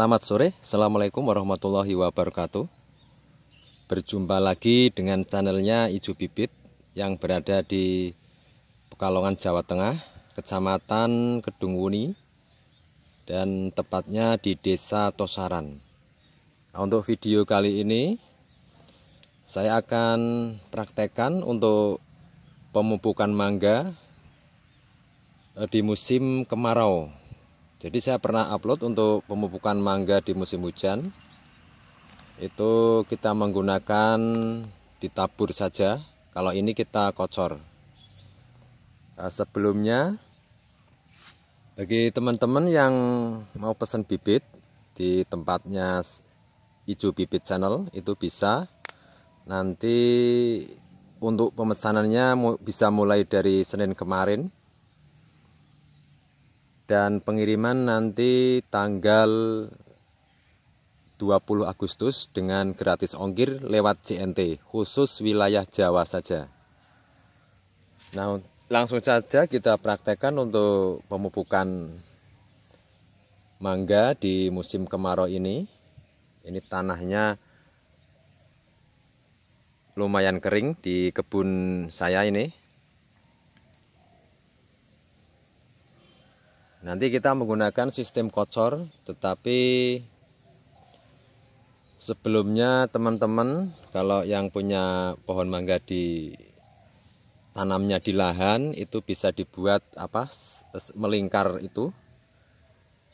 Selamat sore, Assalamualaikum warahmatullahi wabarakatuh Berjumpa lagi dengan channelnya Iju Bibit Yang berada di Pekalongan, Jawa Tengah Kecamatan Kedungwuni Dan tepatnya di Desa Tosaran nah, Untuk video kali ini Saya akan praktekkan untuk pemupukan mangga eh, Di musim kemarau jadi saya pernah upload untuk pemupukan mangga di musim hujan. Itu kita menggunakan ditabur saja. Kalau ini kita kocor. Eh, sebelumnya bagi teman-teman yang mau pesan bibit di tempatnya Ijo Bibit Channel itu bisa nanti untuk pemesanannya bisa mulai dari Senin kemarin dan pengiriman nanti tanggal 20 Agustus dengan gratis ongkir lewat CNT khusus wilayah Jawa saja. Nah, langsung saja kita praktekkan untuk pemupukan mangga di musim kemarau ini. Ini tanahnya lumayan kering di kebun saya ini. Nanti kita menggunakan sistem kocor, tetapi sebelumnya teman-teman kalau yang punya pohon mangga di tanamnya di lahan itu bisa dibuat apa melingkar itu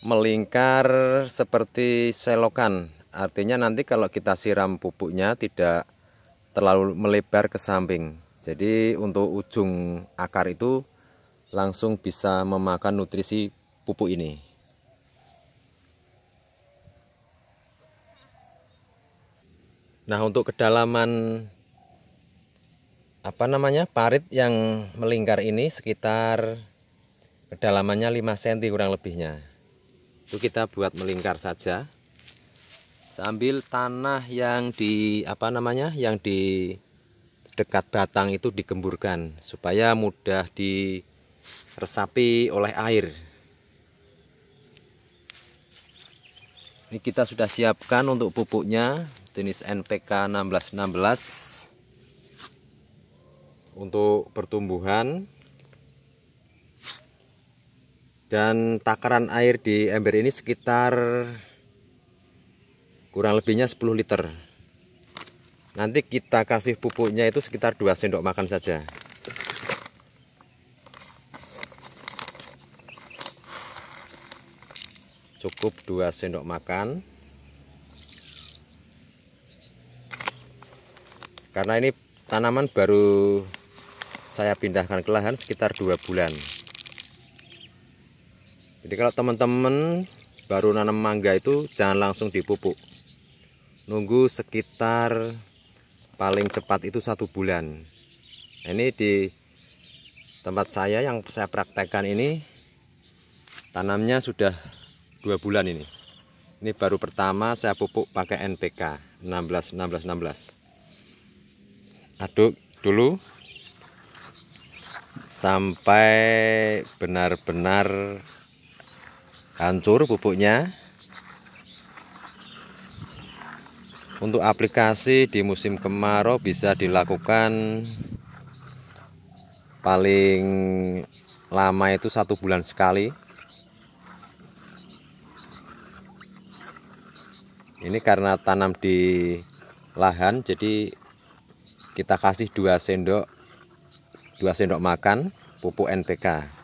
melingkar seperti selokan artinya nanti kalau kita siram pupuknya tidak terlalu melebar ke samping jadi untuk ujung akar itu langsung bisa memakan nutrisi pupuk ini. Nah, untuk kedalaman apa namanya? parit yang melingkar ini sekitar kedalamannya 5 cm kurang lebihnya. Itu kita buat melingkar saja. Sambil tanah yang di apa namanya? yang di dekat batang itu digemburkan supaya mudah di resapi oleh air ini kita sudah siapkan untuk pupuknya jenis NPK 1616 untuk pertumbuhan dan takaran air di ember ini sekitar kurang lebihnya 10 liter nanti kita kasih pupuknya itu sekitar 2 sendok makan saja cukup 2 sendok makan karena ini tanaman baru saya pindahkan ke lahan sekitar 2 bulan jadi kalau teman-teman baru nanam mangga itu jangan langsung dipupuk nunggu sekitar paling cepat itu satu bulan nah, ini di tempat saya yang saya praktekkan ini tanamnya sudah dua bulan ini ini baru pertama saya pupuk pakai NPK 16 16 16 aduk dulu sampai benar-benar hancur pupuknya untuk aplikasi di musim kemarau bisa dilakukan paling lama itu satu bulan sekali ini karena tanam di lahan jadi kita kasih dua sendok dua sendok makan pupuk NPK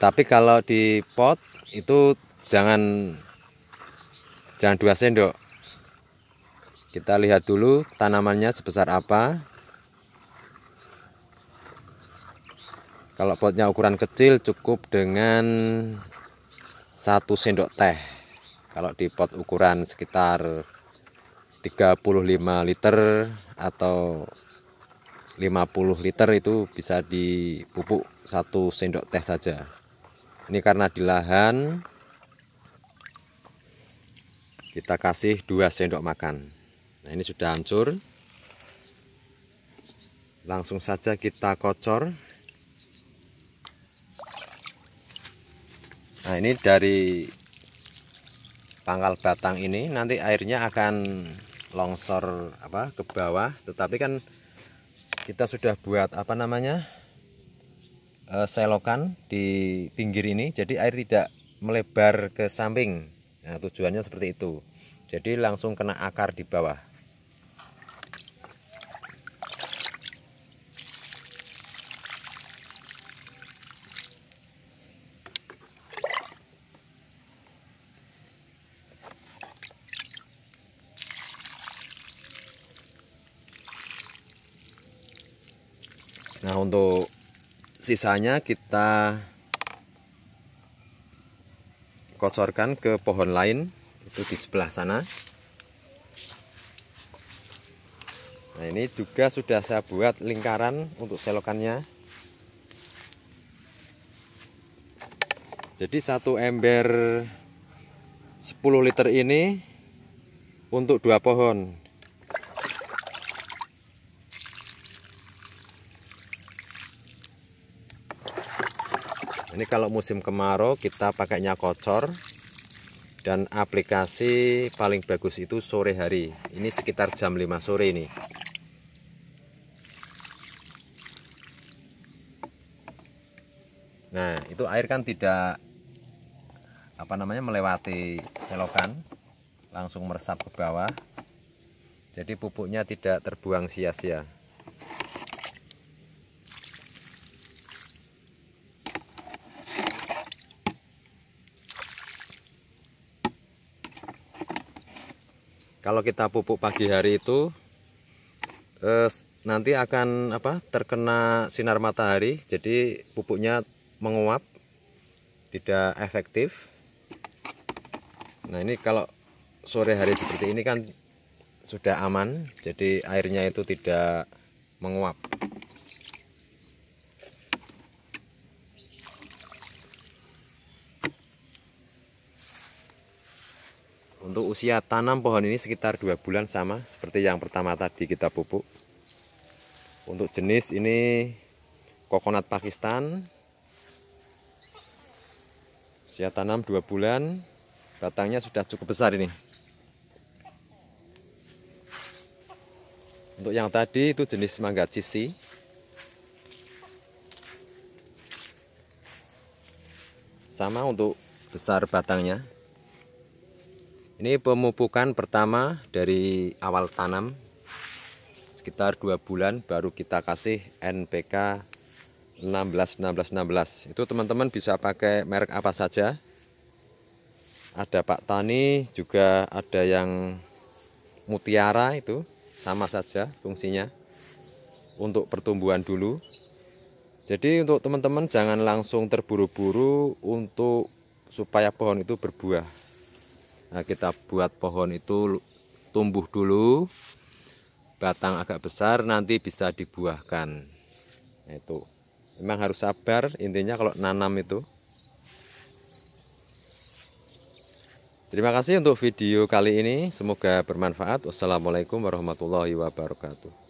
Tapi kalau di pot itu jangan jangan dua sendok kita lihat dulu tanamannya sebesar apa kalau potnya ukuran kecil cukup dengan satu sendok teh kalau di pot ukuran sekitar 35 liter atau 50 liter itu bisa dipupuk satu sendok teh saja ini karena di lahan kita kasih dua sendok makan nah ini sudah hancur langsung saja kita kocor nah ini dari pangkal batang ini nanti airnya akan longsor apa ke bawah tetapi kan kita sudah buat apa namanya e, selokan di pinggir ini jadi air tidak melebar ke samping nah, tujuannya seperti itu jadi langsung kena akar di bawah Nah untuk sisanya kita kocorkan ke pohon lain itu di sebelah sana. Nah ini juga sudah saya buat lingkaran untuk selokannya. Jadi satu ember 10 liter ini untuk dua pohon. ini kalau musim kemarau kita pakainya kocor dan aplikasi paling bagus itu sore hari ini sekitar jam 5 sore ini nah itu air kan tidak apa namanya melewati selokan langsung meresap ke bawah jadi pupuknya tidak terbuang sia-sia kalau kita pupuk pagi hari itu eh, nanti akan apa terkena sinar matahari jadi pupuknya menguap tidak efektif nah ini kalau sore hari seperti ini kan sudah aman jadi airnya itu tidak menguap Untuk usia tanam pohon ini sekitar 2 bulan sama seperti yang pertama tadi kita pupuk. Untuk jenis ini kokonat Pakistan. Usia tanam 2 bulan, batangnya sudah cukup besar ini. Untuk yang tadi itu jenis mangga cisi. Sama untuk besar batangnya, ini pemupukan pertama dari awal tanam sekitar dua bulan baru kita kasih NPK 16 16 16. Itu teman-teman bisa pakai merek apa saja. Ada Pak Tani, juga ada yang mutiara itu sama saja fungsinya untuk pertumbuhan dulu. Jadi untuk teman-teman jangan langsung terburu-buru untuk supaya pohon itu berbuah Nah, kita buat pohon itu tumbuh dulu, batang agak besar, nanti bisa dibuahkan. Nah, itu memang harus sabar. Intinya, kalau nanam itu. Terima kasih untuk video kali ini. Semoga bermanfaat. Wassalamualaikum warahmatullahi wabarakatuh.